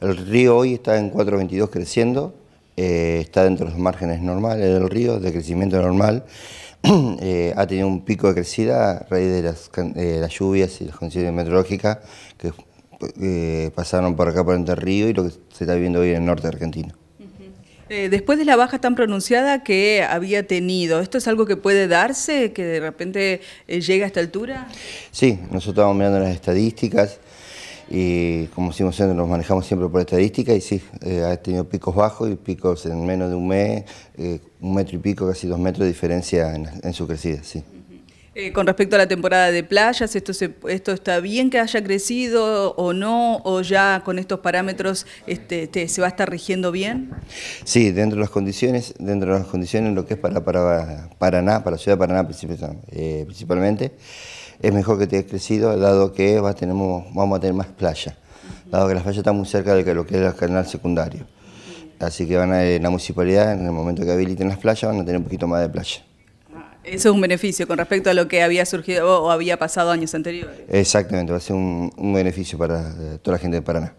El río hoy está en 4.22 creciendo, eh, está dentro de los márgenes normales del río, de crecimiento normal. Eh, ha tenido un pico de crecida a raíz de las, eh, lluvias y las condiciones meteorológicas que pasaron por acá por Entre Río y lo que se está viendo hoy en el norte argentino. Después de la baja tan pronunciada que había tenido, ¿esto es algo que puede darse, que de repente llega a esta altura? Sí, nosotros estamos mirando las estadísticas, y como decimos, nos manejamos siempre por estadística y sí, eh, ha tenido picos bajos y picos en menos de un mes, eh, un metro y pico, casi dos metros de diferencia en, su crecida, sí. Eh, con respecto a la temporada de playas, esto, ¿esto está bien que haya crecido o no? ¿O ya con estos parámetros este, se va a estar rigiendo bien? Sí, dentro de las condiciones, dentro de las condiciones lo que es para, Paraná, para la ciudad de Paraná eh, principalmente, es mejor que te haya crecido, dado que vamos a tener más playa, dado que las playas están muy cerca de lo que es el canal secundario. Así que van a, la municipalidad, en el momento que habiliten las playas, van a tener un poquito más de playa. Eso es un beneficio con respecto a lo que había surgido o había pasado años anteriores. Exactamente, va a ser un, beneficio para eh, toda la gente de Paraná.